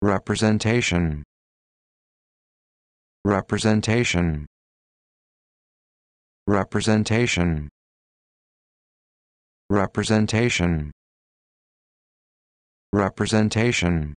representation representation representation representation representation